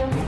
Thank you.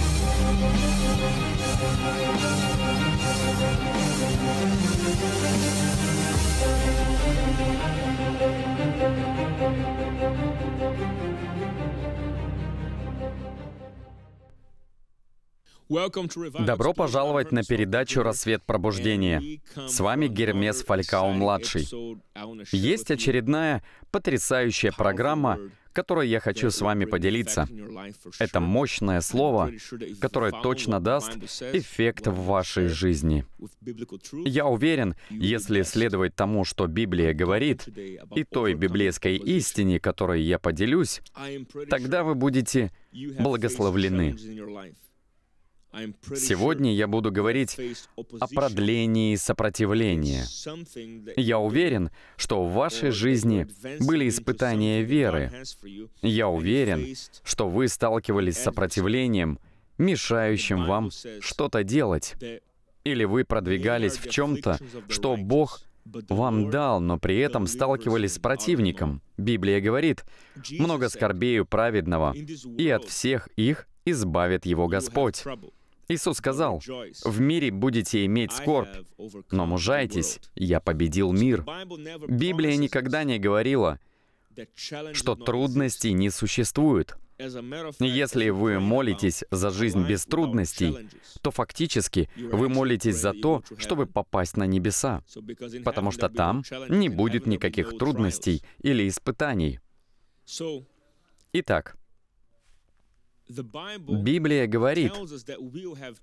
Добро пожаловать на передачу «Рассвет пробуждения». С вами Гермес Фалькао-младший. Есть очередная потрясающая программа, которой я хочу с вами поделиться. Это мощное слово, которое точно даст эффект в вашей жизни. Я уверен, если следовать тому, что Библия говорит, и той библейской истине, которой я поделюсь, тогда вы будете благословлены. Сегодня я буду говорить о продлении сопротивления. Я уверен, что в вашей жизни были испытания веры. Я уверен, что вы сталкивались с сопротивлением, мешающим вам что-то делать. Или вы продвигались в чем-то, что Бог вам дал, но при этом сталкивались с противником. Библия говорит, «Много скорбею праведного, и от всех их избавит его Господь». Иисус сказал, «В мире будете иметь скорбь, но мужайтесь, я победил мир». Библия никогда не говорила, что трудностей не существует. Если вы молитесь за жизнь без трудностей, то фактически вы молитесь за то, чтобы попасть на небеса, потому что там не будет никаких трудностей или испытаний. Итак, Библия говорит,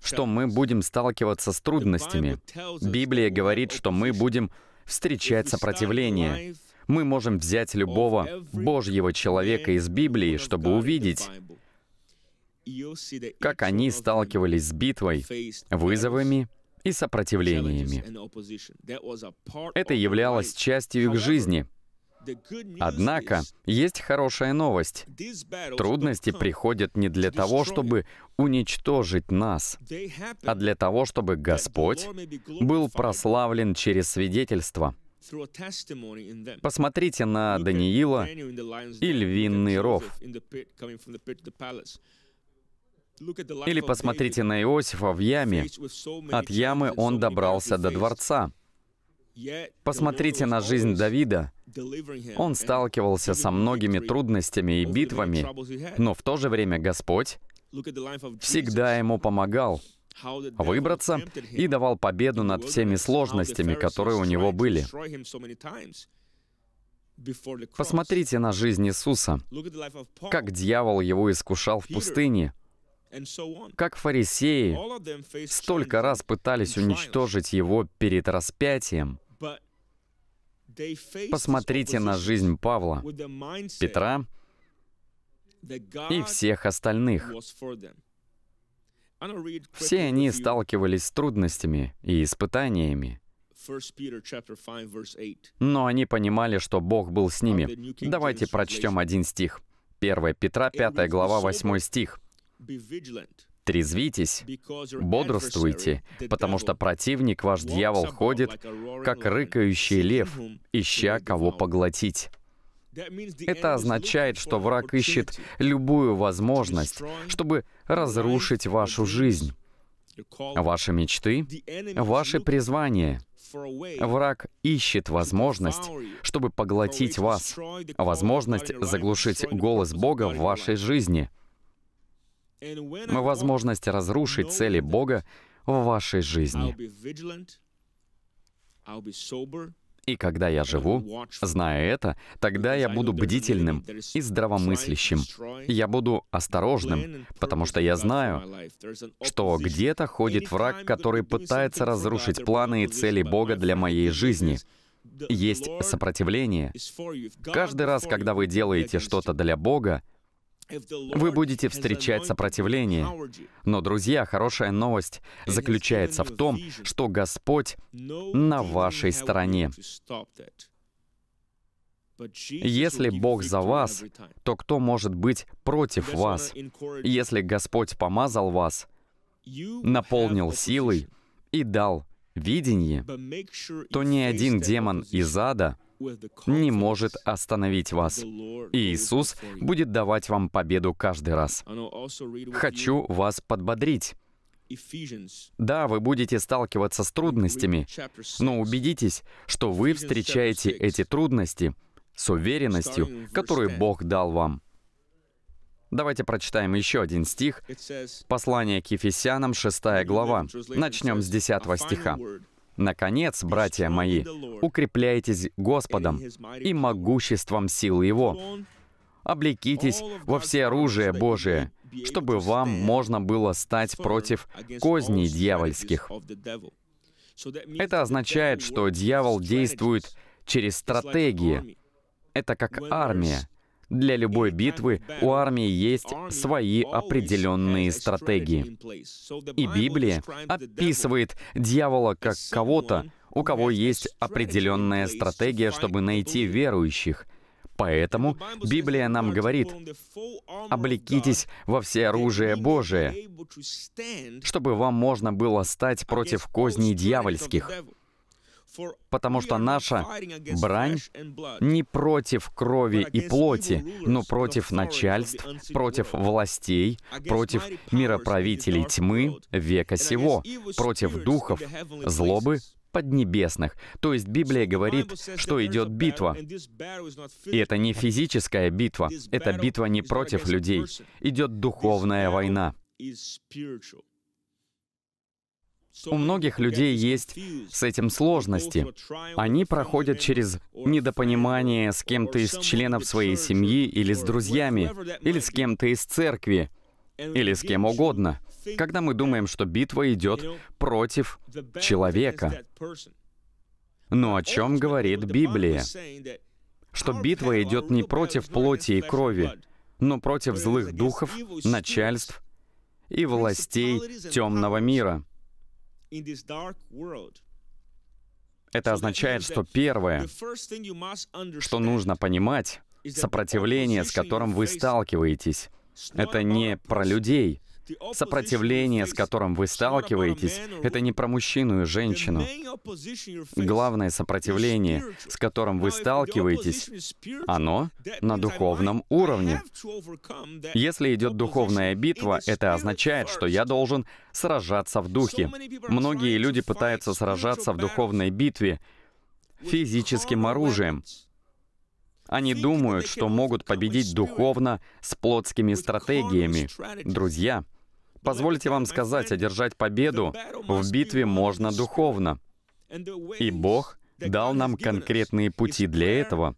что мы будем сталкиваться с трудностями. Библия говорит, что мы будем встречать сопротивление. Мы можем взять любого Божьего человека из Библии, чтобы увидеть, как они сталкивались с битвой, вызовами и сопротивлениями. Это являлось частью их жизни — Однако есть хорошая новость. Трудности приходят не для того, чтобы уничтожить нас, а для того, чтобы Господь был прославлен через свидетельство. Посмотрите на Даниила и львиный ров. Или посмотрите на Иосифа в яме. От ямы он добрался до дворца. Посмотрите на жизнь Давида. Он сталкивался со многими трудностями и битвами, но в то же время Господь всегда ему помогал выбраться и давал победу над всеми сложностями, которые у него были. Посмотрите на жизнь Иисуса, как дьявол его искушал в пустыне, как фарисеи столько раз пытались уничтожить его перед распятием. Посмотрите на жизнь Павла, Петра и всех остальных. Все они сталкивались с трудностями и испытаниями, но они понимали, что Бог был с ними. Давайте прочтем один стих. 1 Петра, 5 глава, 8 стих. Трезвитесь, бодрствуйте, потому что противник, ваш дьявол, ходит, как рыкающий лев, ища кого поглотить. Это означает, что враг ищет любую возможность, чтобы разрушить вашу жизнь, ваши мечты, ваше призвание. Враг ищет возможность, чтобы поглотить вас, возможность заглушить голос Бога в вашей жизни — возможность разрушить цели Бога в вашей жизни. И когда я живу, зная это, тогда я буду бдительным и здравомыслящим. Я буду осторожным, потому что я знаю, что где-то ходит враг, который пытается разрушить планы и цели Бога для моей жизни. Есть сопротивление. Каждый раз, когда вы делаете что-то для Бога, вы будете встречать сопротивление. Но, друзья, хорошая новость заключается в том, что Господь на вашей стороне. Если Бог за вас, то кто может быть против вас? Если Господь помазал вас, наполнил силой и дал видение, то ни один демон из ада — не может остановить вас. И Иисус будет давать вам победу каждый раз. Хочу вас подбодрить. Да, вы будете сталкиваться с трудностями, но убедитесь, что вы встречаете эти трудности с уверенностью, которую Бог дал вам. Давайте прочитаем еще один стих. Послание к Ефесянам, 6 глава. Начнем с 10 стиха. Наконец, братья мои, укрепляйтесь Господом и могуществом сил Его. Облекитесь во все оружие Божие, чтобы вам можно было стать против козней дьявольских. Это означает, что дьявол действует через стратегии. Это как армия. Для любой битвы у армии есть свои определенные стратегии. И Библия описывает дьявола как кого-то, у кого есть определенная стратегия, чтобы найти верующих. Поэтому Библия нам говорит, «Облекитесь во все оружие Божие, чтобы вам можно было стать против козней дьявольских» потому что наша брань не против крови и плоти, но против начальств, против властей, против мироправителей тьмы века сего, против духов, злобы, поднебесных. То есть Библия говорит, что идет битва. И это не физическая битва, это битва не против людей. Идет духовная война. У многих людей есть с этим сложности. Они проходят через недопонимание с кем-то из членов своей семьи или с друзьями, или с кем-то из церкви, или с кем угодно, когда мы думаем, что битва идет против человека. Но о чем говорит Библия? Что битва идет не против плоти и крови, но против злых духов, начальств и властей темного мира — это означает, что первое, что нужно понимать, сопротивление, с которым вы сталкиваетесь, это не про людей, Сопротивление, с которым вы сталкиваетесь, это не про мужчину и женщину. Главное сопротивление, с которым вы сталкиваетесь, оно на духовном уровне. Если идет духовная битва, это означает, что я должен сражаться в духе. Многие люди пытаются сражаться в духовной битве физическим оружием. Они думают, что могут победить духовно с плотскими стратегиями. Друзья, Позвольте вам сказать, одержать победу в битве можно духовно. И Бог дал нам конкретные пути для этого.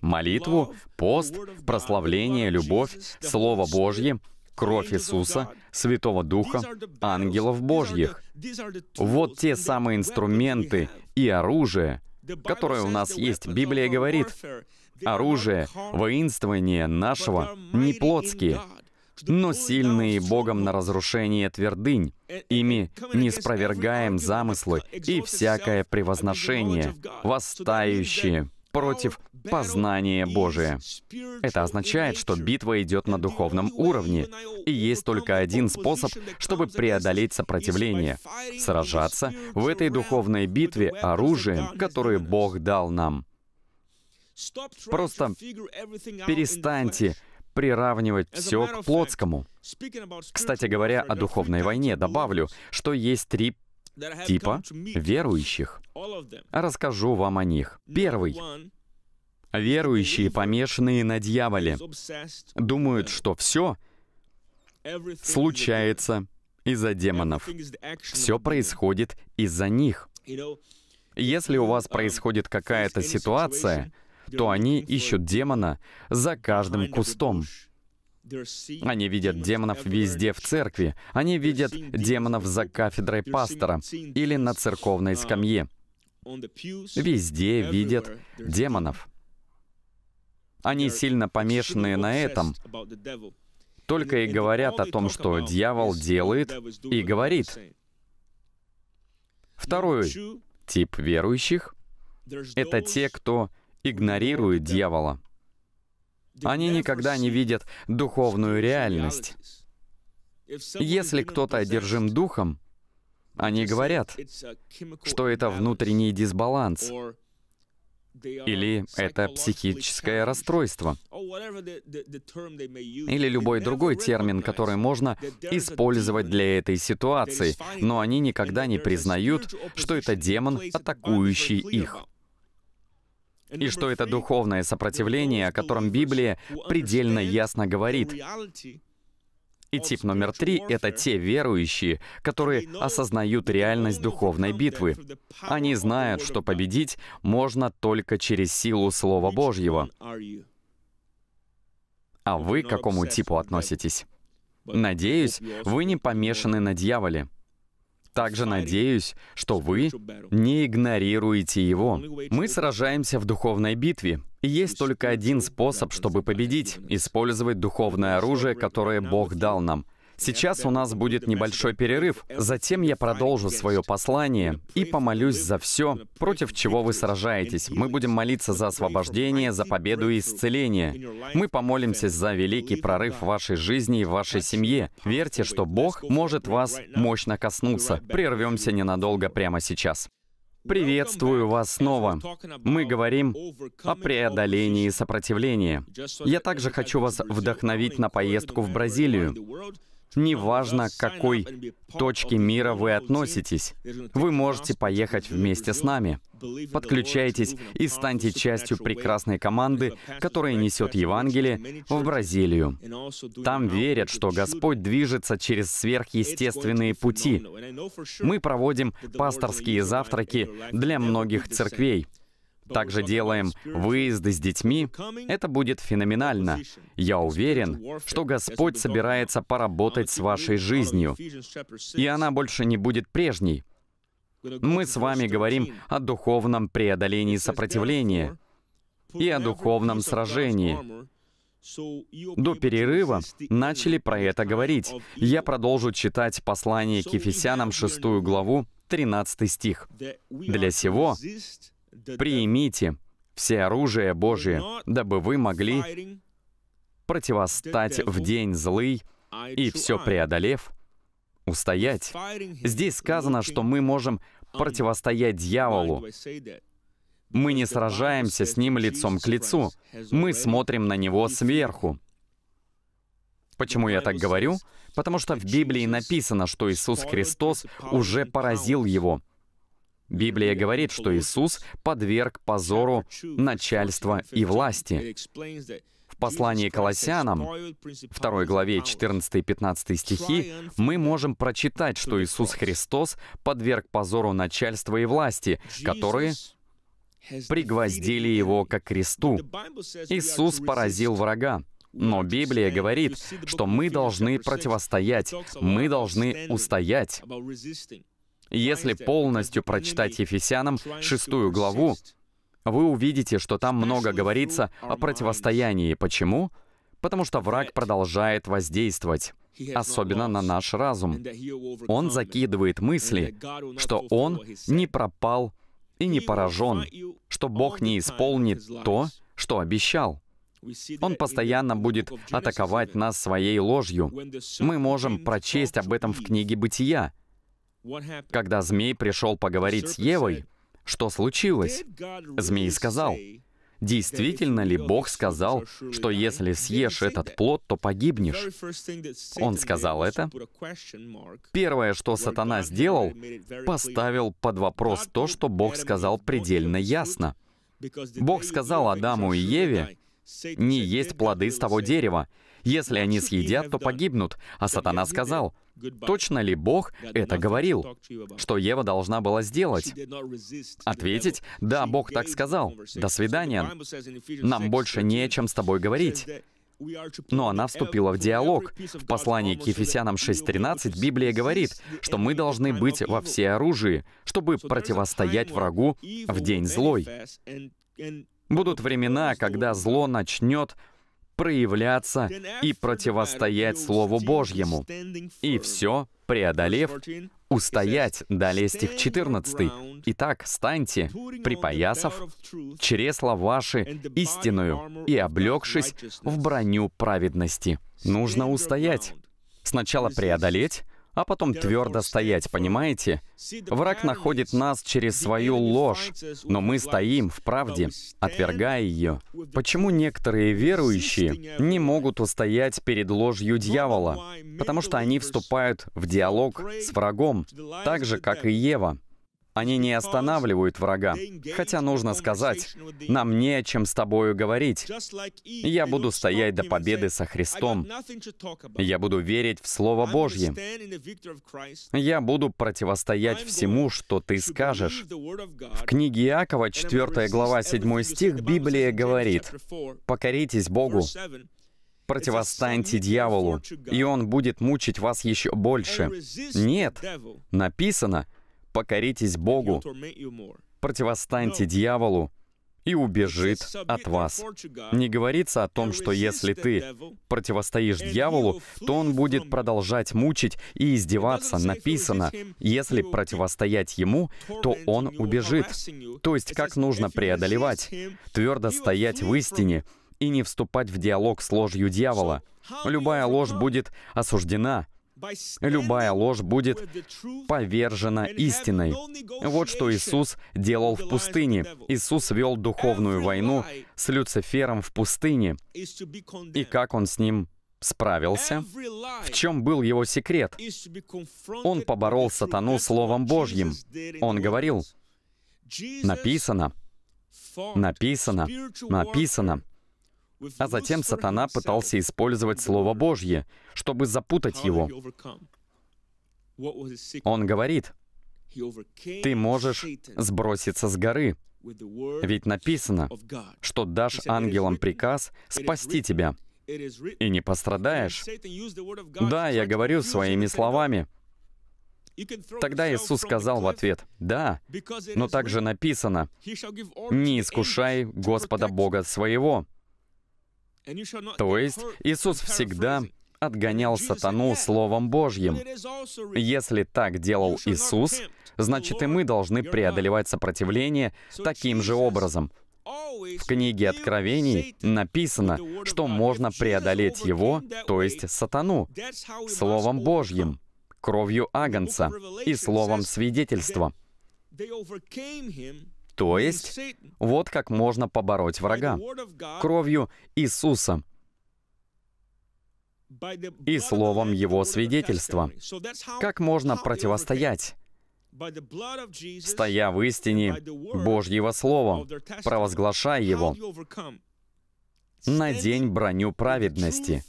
Молитву, пост, прославление, любовь, Слово Божье, кровь Иисуса, Святого Духа, ангелов Божьих. Вот те самые инструменты и оружие, которое у нас есть. Библия говорит, оружие, воинствование нашего не плотские, но сильные Богом на разрушение твердынь. Ими не спровергаем замыслы и всякое превозношение, восстающие против познания Божия. Это означает, что битва идет на духовном уровне, и есть только один способ, чтобы преодолеть сопротивление — сражаться в этой духовной битве оружием, которое Бог дал нам. Просто перестаньте приравнивать все к плотскому. Кстати говоря, о духовной войне добавлю, что есть три типа верующих. Расскажу вам о них. Первый Верующие, помешанные на дьяволе, думают, что все случается из-за демонов. Все происходит из-за них. Если у вас um, происходит какая-то ситуация, то они ищут демона за каждым кустом. Они видят демонов везде в церкви. Они видят демонов за кафедрой пастора или на церковной uh, скамье. Везде видят демонов. Они сильно помешаны на этом. Только и говорят о том, что дьявол делает и говорит. Второй тип верующих — это те, кто игнорируют дьявола. Они никогда не видят духовную реальность. Если кто-то одержим духом, они говорят, что это внутренний дисбаланс или это психическое расстройство, или любой другой термин, который можно использовать для этой ситуации, но они никогда не признают, что это демон, атакующий их и что это духовное сопротивление, о котором Библия предельно ясно говорит. И тип номер три — это те верующие, которые осознают реальность духовной битвы. Они знают, что победить можно только через силу Слова Божьего. А вы к какому типу относитесь? Надеюсь, вы не помешаны на дьяволе. Также надеюсь, что вы не игнорируете его. Мы сражаемся в духовной битве. И есть только один способ, чтобы победить — использовать духовное оружие, которое Бог дал нам — Сейчас у нас будет небольшой перерыв, затем я продолжу свое послание и помолюсь за все, против чего вы сражаетесь. Мы будем молиться за освобождение, за победу и исцеление. Мы помолимся за великий прорыв в вашей жизни и в вашей семье. Верьте, что Бог может вас мощно коснуться. Прервемся ненадолго прямо сейчас. Приветствую вас снова. Мы говорим о преодолении сопротивления. Я также хочу вас вдохновить на поездку в Бразилию. Неважно, к какой точке мира вы относитесь, вы можете поехать вместе с нами. Подключайтесь и станьте частью прекрасной команды, которая несет Евангелие в Бразилию. Там верят, что Господь движется через сверхъестественные пути. Мы проводим пасторские завтраки для многих церквей также делаем выезды с детьми, это будет феноменально. Я уверен, что Господь собирается поработать с вашей жизнью, и она больше не будет прежней. Мы с вами говорим о духовном преодолении сопротивления и о духовном сражении. До перерыва начали про это говорить. Я продолжу читать послание к Ефесянам 6 главу, 13 стих. «Для сего «Примите все оружие Божие, дабы вы могли противостать в день злый и все преодолев, устоять». Здесь сказано, что мы можем противостоять дьяволу. Мы не сражаемся с ним лицом к лицу. Мы смотрим на него сверху. Почему я так говорю? Потому что в Библии написано, что Иисус Христос уже поразил его. Библия говорит, что Иисус подверг позору начальства и власти. В послании Колоссянам, 2 главе 14-15 стихи, мы можем прочитать, что Иисус Христос подверг позору начальства и власти, которые пригвоздили его к кресту. Иисус поразил врага. Но Библия говорит, что мы должны противостоять, мы должны устоять. Если полностью прочитать Ефесянам шестую главу, вы увидите, что там много говорится о противостоянии. Почему? Потому что враг продолжает воздействовать, особенно на наш разум. Он закидывает мысли, что он не пропал и не поражен, что Бог не исполнит то, что обещал. Он постоянно будет атаковать нас своей ложью. Мы можем прочесть об этом в книге «Бытия», когда змей пришел поговорить с Евой, что случилось? Змей сказал, Действительно ли Бог сказал, что если съешь этот плод, то погибнешь? Он сказал это. Первое, что сатана сделал, поставил под вопрос то, что Бог сказал предельно ясно. Бог сказал Адаму и Еве, не есть плоды с того дерева, если они съедят, то погибнут. А сатана сказал, точно ли Бог это говорил? Что Ева должна была сделать? Ответить, да, Бог так сказал. До свидания. Нам больше не о чем с тобой говорить. Но она вступила в диалог. В послании к Ефесянам 6.13 Библия говорит, что мы должны быть во всеоружии, чтобы противостоять врагу в день злой. Будут времена, когда зло начнет проявляться и противостоять Слову Божьему, и все, преодолев, устоять далее стих 14. «Итак, станьте, припоясав чресла ваши истинную и облегшись в броню праведности». Нужно устоять. Сначала преодолеть, а потом твердо стоять, понимаете? Враг находит нас через свою ложь, но мы стоим в правде, отвергая ее. Почему некоторые верующие не могут устоять перед ложью дьявола? Потому что они вступают в диалог с врагом, так же, как и Ева. Они не останавливают врага. Хотя нужно сказать, нам не о чем с тобою говорить. Я буду стоять до победы со Христом. Я буду верить в Слово Божье. Я буду противостоять всему, что ты скажешь. В книге Иакова, 4 глава, 7 стих, Библия говорит, «Покоритесь Богу, противостаньте дьяволу, и он будет мучить вас еще больше». Нет, написано — покоритесь Богу, противостаньте дьяволу, и убежит от вас. Не говорится о том, что если ты противостоишь дьяволу, то он будет продолжать мучить и издеваться. Написано, если противостоять ему, то он убежит. То есть как нужно преодолевать? Твердо стоять в истине и не вступать в диалог с ложью дьявола. Любая ложь будет осуждена. Любая ложь будет повержена истиной. Вот что Иисус делал в пустыне. Иисус вел духовную войну с Люцифером в пустыне. И как он с ним справился? В чем был его секрет? Он поборол сатану Словом Божьим. Он говорил, написано, написано, написано. А затем сатана пытался использовать Слово Божье, чтобы запутать его. Он говорит, «Ты можешь сброситься с горы, ведь написано, что дашь ангелам приказ спасти тебя, и не пострадаешь». Да, я говорю своими словами, Тогда Иисус сказал в ответ, «Да, но также написано, «Не искушай Господа Бога своего». То есть Иисус всегда отгонял сатану Словом Божьим. Если так делал Иисус, значит и мы должны преодолевать сопротивление таким же образом. В книге Откровений написано, что можно преодолеть его, то есть сатану, Словом Божьим, кровью Агнца и Словом свидетельства. То есть, вот как можно побороть врага. Кровью Иисуса и словом Его свидетельства. Как можно противостоять? стоя в истине Божьего Слова, провозглашая Его, надень броню праведности,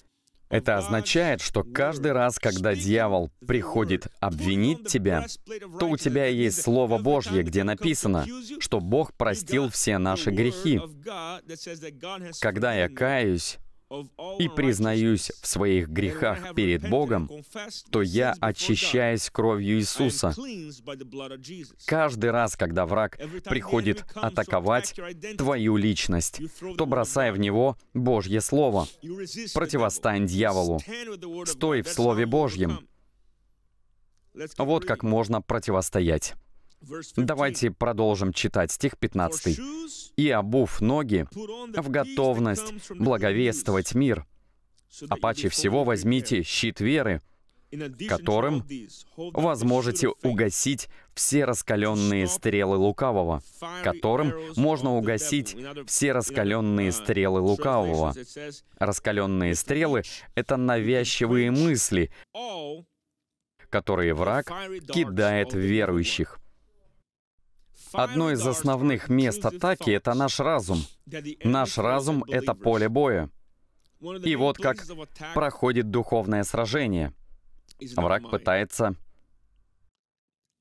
это означает, что каждый раз, когда дьявол приходит обвинить тебя, то у тебя есть Слово Божье, где написано, что Бог простил все наши грехи. Когда я каюсь, и признаюсь в своих грехах перед Богом, то я очищаюсь кровью Иисуса. Каждый раз, когда враг приходит атаковать твою личность, то бросай в него Божье Слово. Противостань дьяволу. Стой в Слове Божьем. Вот как можно противостоять. Давайте продолжим читать стих 15. «И обув ноги в готовность благовествовать мир, а паче всего возьмите щит веры, которым возможете угасить все раскаленные стрелы лукавого, которым можно угасить все раскаленные стрелы лукавого. Раскаленные стрелы — это навязчивые мысли, которые враг кидает в верующих. Одно из основных мест атаки — это наш разум. Наш разум — это поле боя. И вот как проходит духовное сражение. Враг пытается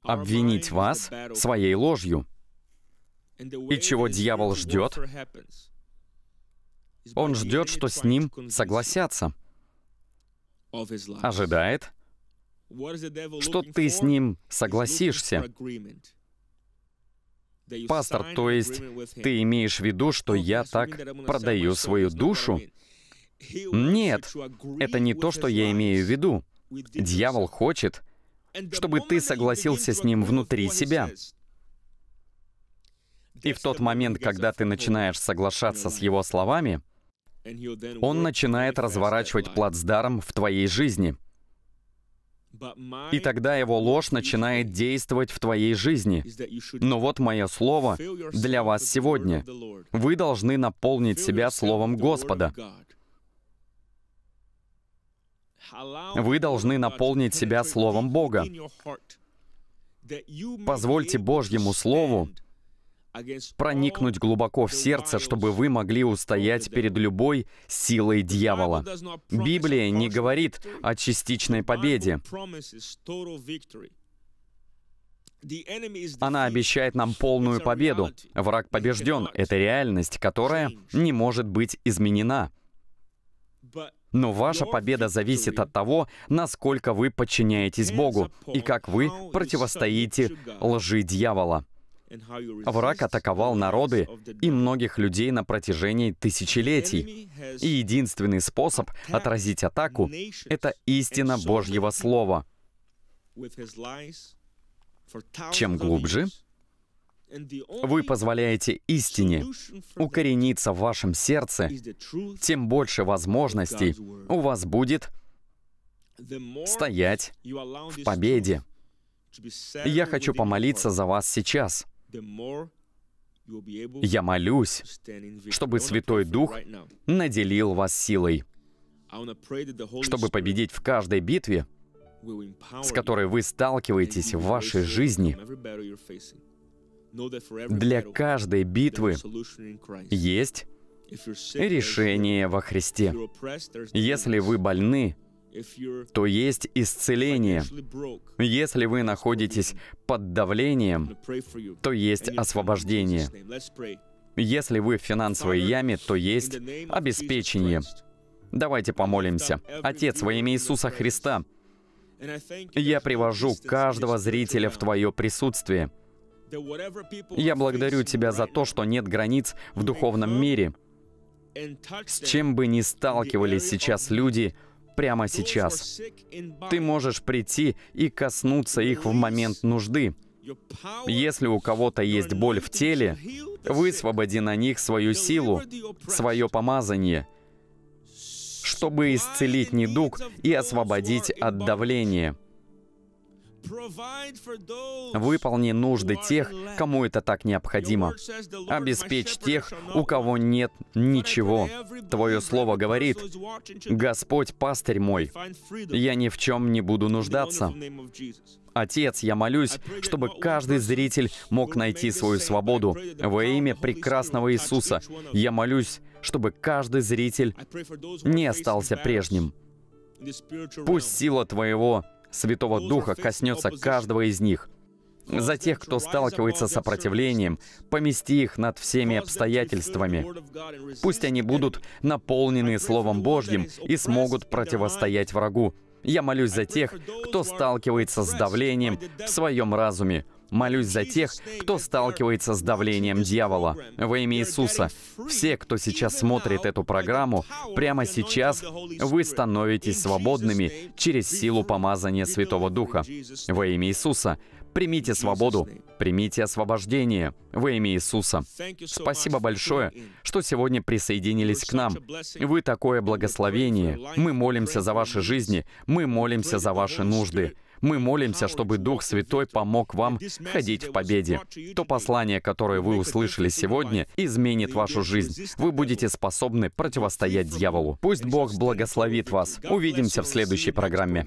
обвинить вас своей ложью. И чего дьявол ждет? Он ждет, что с ним согласятся. Ожидает, что ты с ним согласишься. Пастор, то есть ты имеешь в виду, что я так продаю свою душу? Нет, это не то, что я имею в виду. Дьявол хочет, чтобы ты согласился с ним внутри себя. И в тот момент, когда ты начинаешь соглашаться с его словами, он начинает разворачивать плацдарм в твоей жизни — и тогда его ложь начинает действовать в твоей жизни. Но вот мое слово для вас сегодня. Вы должны наполнить себя Словом Господа. Вы должны наполнить себя Словом Бога. Позвольте Божьему Слову проникнуть глубоко в сердце, чтобы вы могли устоять перед любой силой дьявола. Библия не говорит о частичной победе. Она обещает нам полную победу. Враг побежден. Это реальность, которая не может быть изменена. Но ваша победа зависит от того, насколько вы подчиняетесь Богу и как вы противостоите лжи дьявола. Враг атаковал народы и многих людей на протяжении тысячелетий. И единственный способ отразить атаку — это истина Божьего Слова. Чем глубже, вы позволяете истине укорениться в вашем сердце, тем больше возможностей у вас будет стоять в победе. Я хочу помолиться за вас сейчас. Я молюсь, чтобы Святой Дух наделил вас силой, чтобы победить в каждой битве, с которой вы сталкиваетесь в вашей жизни. Для каждой битвы есть решение во Христе. Если вы больны, то есть исцеление. Если вы находитесь под давлением, то есть освобождение. Если вы в финансовой яме, то есть обеспечение. Давайте помолимся. Отец, во имя Иисуса Христа, я привожу каждого зрителя в Твое присутствие. Я благодарю Тебя за то, что нет границ в духовном мире. С чем бы ни сталкивались сейчас люди — прямо сейчас. Ты можешь прийти и коснуться их в момент нужды. Если у кого-то есть боль в теле, высвободи на них свою силу, свое помазание, чтобы исцелить недуг и освободить от давления. Выполни нужды тех, кому это так необходимо. Обеспечь тех, у кого нет ничего. Твое слово говорит, «Господь, пастырь мой, я ни в чем не буду нуждаться». Отец, я молюсь, чтобы каждый зритель мог найти свою свободу. Во имя прекрасного Иисуса, я молюсь, чтобы каждый зритель не остался прежним. Пусть сила Твоего Святого Духа коснется каждого из них. За тех, кто сталкивается с сопротивлением, помести их над всеми обстоятельствами. Пусть они будут наполнены Словом Божьим и смогут противостоять врагу. Я молюсь за тех, кто сталкивается с давлением в своем разуме. Молюсь за тех, кто сталкивается с давлением дьявола. Во имя Иисуса, все, кто сейчас смотрит эту программу, прямо сейчас вы становитесь свободными через силу помазания Святого Духа. Во имя Иисуса, примите свободу, примите освобождение во имя Иисуса. Спасибо большое, что сегодня присоединились к нам. Вы такое благословение. Мы молимся за ваши жизни, мы молимся за ваши нужды. Мы молимся, чтобы Дух Святой помог вам ходить в победе. То послание, которое вы услышали сегодня, изменит вашу жизнь. Вы будете способны противостоять дьяволу. Пусть Бог благословит вас. Увидимся в следующей программе.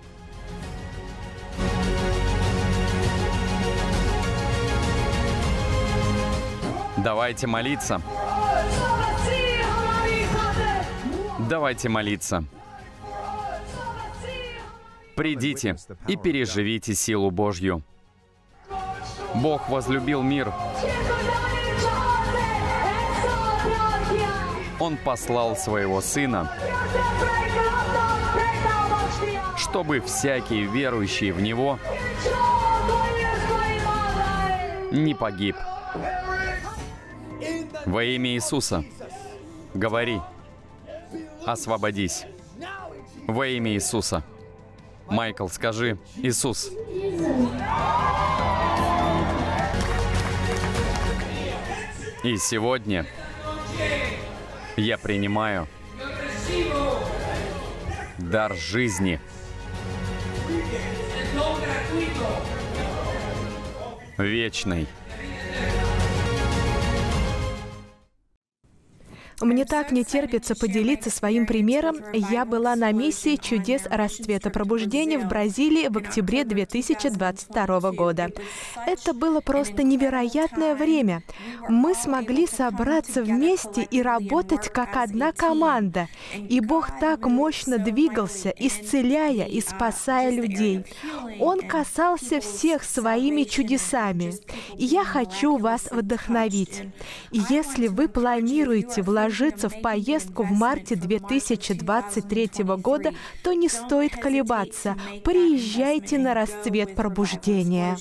Давайте молиться. Давайте молиться. Придите и переживите силу Божью. Бог возлюбил мир. Он послал своего Сына, чтобы всякий верующий в Него не погиб, во имя Иисуса, говори, освободись. Во имя Иисуса. Майкл, скажи, Иисус. И сегодня я принимаю дар жизни. Вечный. Мне так не терпится поделиться своим примером. Я была на миссии чудес расцвета пробуждения в Бразилии в октябре 2022 года. Это было просто невероятное время. Мы смогли собраться вместе и работать как одна команда. И Бог так мощно двигался, исцеляя и спасая людей. Он касался всех своими чудесами. И я хочу вас вдохновить. Если вы планируете вложить ложится в поездку в марте 2023 года, то не стоит колебаться. Приезжайте на расцвет пробуждения.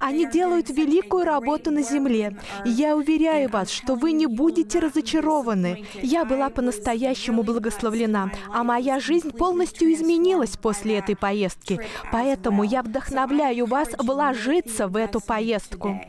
Они делают великую работу на земле. я уверяю вас, что вы не будете разочарованы. Я была по-настоящему благословлена, а моя жизнь полностью изменилась после этой поездки. Поэтому я вдохновляю вас вложиться в эту поездку.